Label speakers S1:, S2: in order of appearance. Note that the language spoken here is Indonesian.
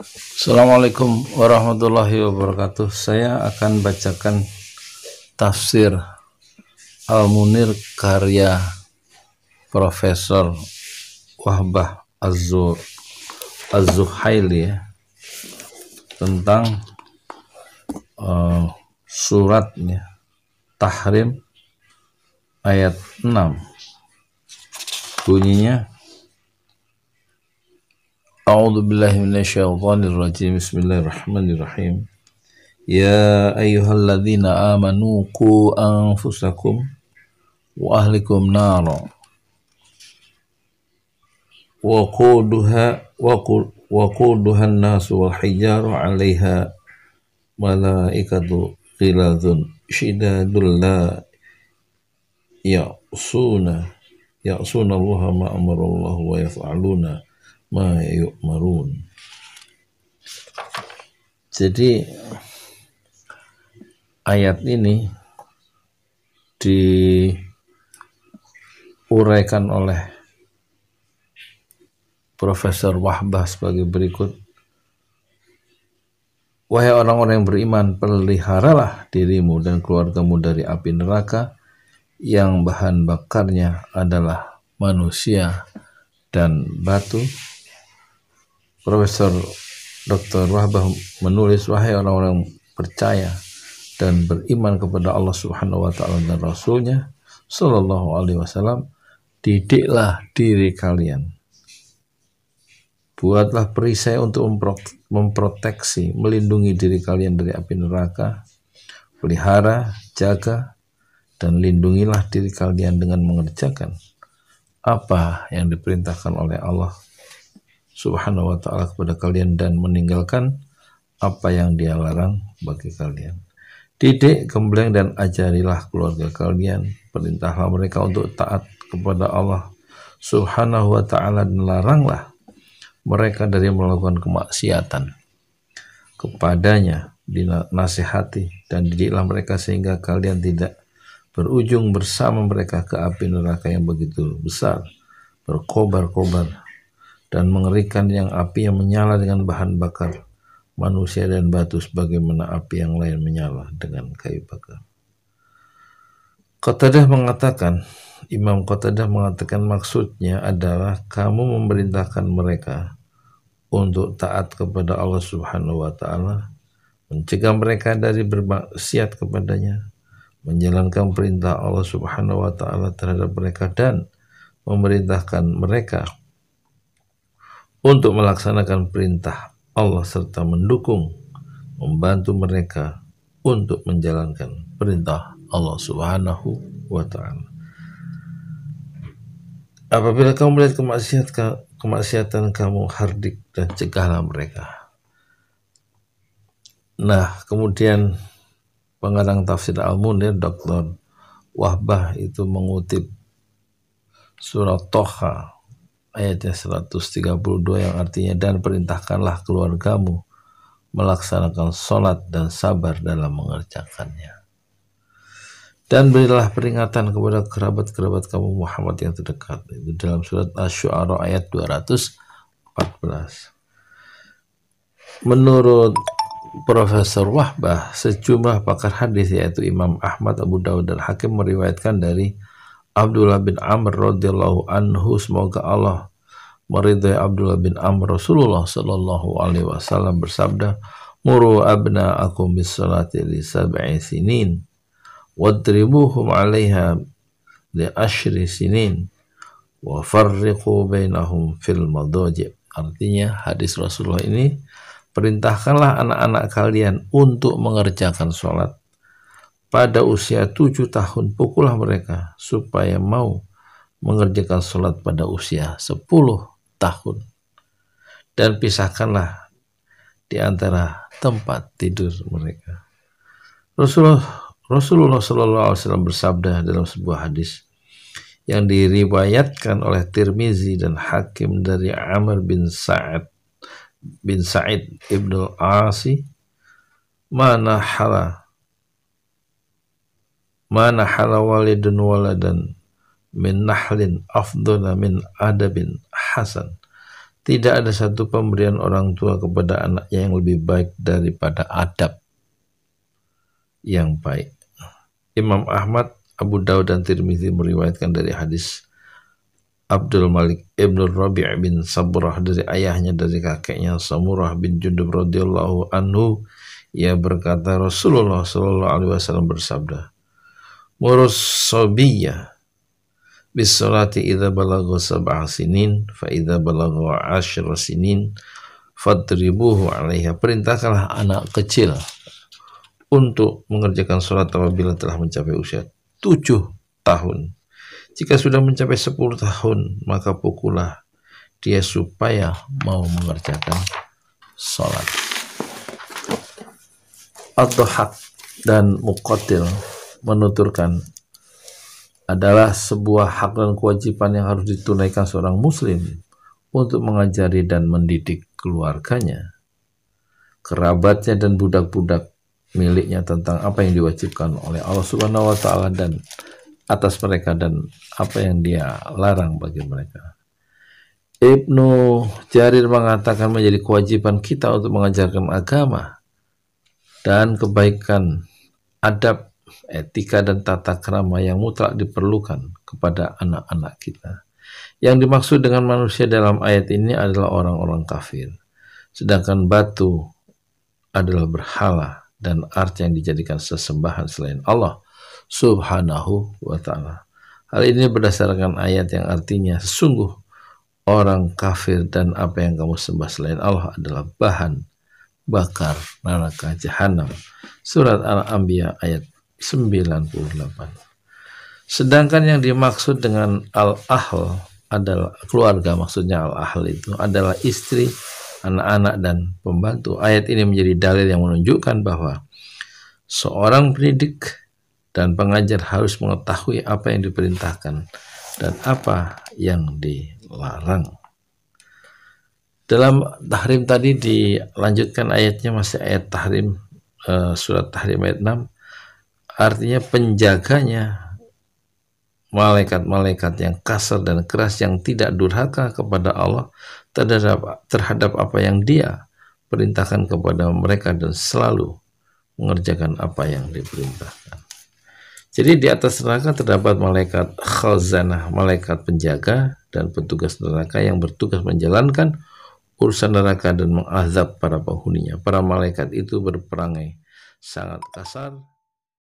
S1: Assalamualaikum warahmatullahi wabarakatuh. Saya akan bacakan tafsir Al-Munir karya Profesor Wahbah Az-Zuhr az ya, tentang uh, suratnya Tahrim ayat 6 bunyinya أعوذ بالله من الشيطان الرجيم بسم الله الرحمن الرحيم يا أيها الذين آمنوا قوا أنفسكم وأهلكم نارا وقودها وقودها الناس والحجار عليها ملائكة غلاظ شداد لا يأصون يأصون الله ما أمر الله ويفعلون ma marun. Jadi ayat ini diuraikan oleh Profesor Wahbah sebagai berikut. Wahai orang-orang yang beriman, peliharalah dirimu dan keluargamu dari api neraka yang bahan bakarnya adalah manusia dan batu Profesor Dr. Wahbah menulis wahai orang-orang percaya dan beriman kepada Allah Subhanahu wa taala dan rasulnya sallallahu alaihi wasallam didiklah diri kalian buatlah perisai untuk memproteksi melindungi diri kalian dari api neraka pelihara jaga dan lindungilah diri kalian dengan mengerjakan apa yang diperintahkan oleh Allah subhanahu wa ta'ala kepada kalian dan meninggalkan apa yang dia larang bagi kalian. Didik, gembleng, dan ajarilah keluarga kalian. Perintahlah mereka untuk taat kepada Allah subhanahu wa ta'ala dan laranglah mereka dari melakukan kemaksiatan kepadanya dinasihati dan didiklah mereka sehingga kalian tidak berujung bersama mereka ke api neraka yang begitu besar berkobar-kobar dan mengerikan yang api yang menyala dengan bahan bakar manusia dan batu sebagaimana api yang lain menyala dengan kayu bakar. Qatadah mengatakan, Imam Qatadah mengatakan maksudnya adalah kamu memerintahkan mereka untuk taat kepada Allah Subhanahu wa taala, mencegah mereka dari bermaksiat kepadanya, menjalankan perintah Allah Subhanahu wa taala terhadap mereka dan memerintahkan mereka untuk melaksanakan perintah Allah serta mendukung membantu mereka untuk menjalankan perintah Allah Subhanahu wa taala. Apabila kamu melihat kemaksiatan kemaksiatan kamu hardik dan cegahlah mereka. Nah, kemudian pengarang tafsir Al-Munir Dr. Wahbah itu mengutip surat Toha Ayat 132 yang artinya dan perintahkanlah keluargamu melaksanakan sholat dan sabar dalam mengerjakannya. Dan berilah peringatan kepada kerabat-kerabat kamu Muhammad yang terdekat. Itu dalam surat Asy-Syu'ara ayat 214. Menurut Profesor Wahbah, sejumlah pakar hadis yaitu Imam Ahmad, Abu Dawud dan Hakim meriwayatkan dari Abdullah bin Amr radhiyallahu anhu semoga Allah meridai Abdullah bin Amr Rasulullah sallallahu alaihi wasallam bersabda muru abna akum bis salati li sab'i sinin wadribuhum 'alaiha li ashri sinin wa farriqu bainahum fil madaji artinya hadis Rasulullah ini perintahkanlah anak-anak kalian untuk mengerjakan sholat pada usia tujuh tahun pukullah mereka supaya mau mengerjakan sholat pada usia sepuluh tahun dan pisahkanlah di antara tempat tidur mereka. Rasulullah Rasulullah SAW bersabda dalam sebuah hadis yang diriwayatkan oleh Tirmizi dan Hakim dari Amr bin Sa'id bin Sa'id ibnu Asi mana halah mana halawalidun waladan min nahlin afdona min adabin hasan. Tidak ada satu pemberian orang tua kepada anaknya yang lebih baik daripada adab yang baik. Imam Ahmad, Abu Daud dan Tirmizi meriwayatkan dari hadis Abdul Malik Ibnu Rabi' bin Sabrah dari ayahnya dari kakeknya Samurah bin Jundub radhiyallahu anhu ia berkata Rasulullah sallallahu alaihi wasallam bersabda Murus sobiyah bisolati idza balagha sab'a sinin fa idza balagha asyra sinin fadribuhu alaiha perintahkanlah anak kecil untuk mengerjakan sholat apabila telah mencapai usia 7 tahun jika sudah mencapai 10 tahun maka pukullah dia supaya mau mengerjakan sholat Ad-Dhahak dan Muqatil menuturkan adalah sebuah hak dan kewajiban yang harus ditunaikan seorang muslim untuk mengajari dan mendidik keluarganya, kerabatnya dan budak-budak miliknya tentang apa yang diwajibkan oleh Allah Subhanahu wa taala dan atas mereka dan apa yang dia larang bagi mereka. Ibnu Jarir mengatakan menjadi kewajiban kita untuk mengajarkan agama dan kebaikan adab etika dan tata kerama yang mutlak diperlukan kepada anak-anak kita. Yang dimaksud dengan manusia dalam ayat ini adalah orang-orang kafir. Sedangkan batu adalah berhala dan art yang dijadikan sesembahan selain Allah subhanahu wa ta'ala. Hal ini berdasarkan ayat yang artinya sesungguh orang kafir dan apa yang kamu sembah selain Allah adalah bahan bakar neraka jahanam. Surat Al-Anbiya ayat 98. Sedangkan yang dimaksud dengan al-ahl adalah keluarga maksudnya al-ahl itu adalah istri, anak-anak dan pembantu. Ayat ini menjadi dalil yang menunjukkan bahwa seorang pendidik dan pengajar harus mengetahui apa yang diperintahkan dan apa yang dilarang. Dalam tahrim tadi dilanjutkan ayatnya masih ayat tahrim eh, surat tahrim ayat 6 artinya penjaganya malaikat-malaikat yang kasar dan keras yang tidak durhaka kepada Allah terhadap terhadap apa yang dia perintahkan kepada mereka dan selalu mengerjakan apa yang diperintahkan. Jadi di atas neraka terdapat malaikat khazanah, malaikat penjaga dan petugas neraka yang bertugas menjalankan urusan neraka dan mengazab para penghuninya. Para malaikat itu berperangai sangat kasar